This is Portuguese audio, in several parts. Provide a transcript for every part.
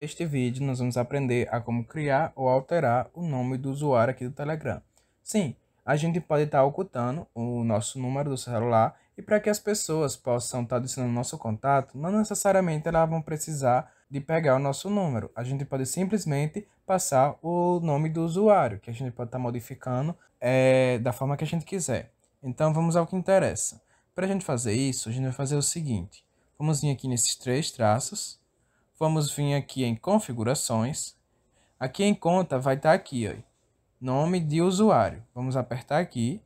Neste vídeo nós vamos aprender a como criar ou alterar o nome do usuário aqui do Telegram. Sim, a gente pode estar ocultando o nosso número do celular e para que as pessoas possam estar adicionando nosso contato, não necessariamente elas vão precisar de pegar o nosso número. A gente pode simplesmente passar o nome do usuário, que a gente pode estar modificando é, da forma que a gente quiser. Então vamos ao que interessa. Para a gente fazer isso, a gente vai fazer o seguinte. Vamos vir aqui nesses três traços Vamos vir aqui em configurações. Aqui em conta vai estar tá aqui, ó, nome de usuário. Vamos apertar aqui.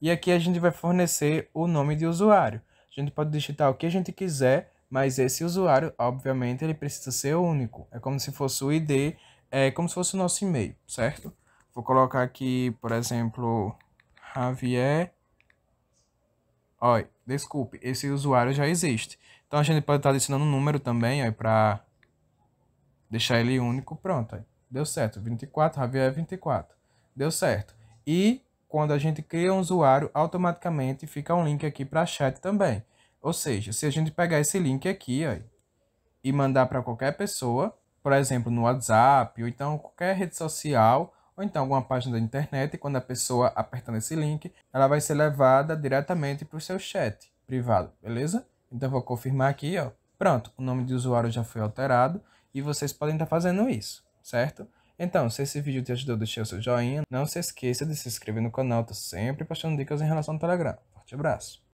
E aqui a gente vai fornecer o nome de usuário. A gente pode digitar o que a gente quiser, mas esse usuário, obviamente, ele precisa ser único. É como se fosse o ID, é como se fosse o nosso e-mail, certo? Vou colocar aqui, por exemplo, Javier. Olha, Desculpe, esse usuário já existe. Então a gente pode estar adicionando um número também para deixar ele único. Pronto, aí. deu certo. 24, Javier 24. Deu certo. E quando a gente cria um usuário, automaticamente fica um link aqui para chat também. Ou seja, se a gente pegar esse link aqui aí, e mandar para qualquer pessoa, por exemplo, no WhatsApp, ou então qualquer rede social, ou então alguma página da internet, e quando a pessoa apertando esse link, ela vai ser levada diretamente para o seu chat privado, beleza? Então vou confirmar aqui, ó. Pronto, o nome de usuário já foi alterado e vocês podem estar tá fazendo isso, certo? Então, se esse vídeo te ajudou, deixe o seu joinha. Não se esqueça de se inscrever no canal, tô sempre postando dicas em relação ao Telegram. Forte abraço!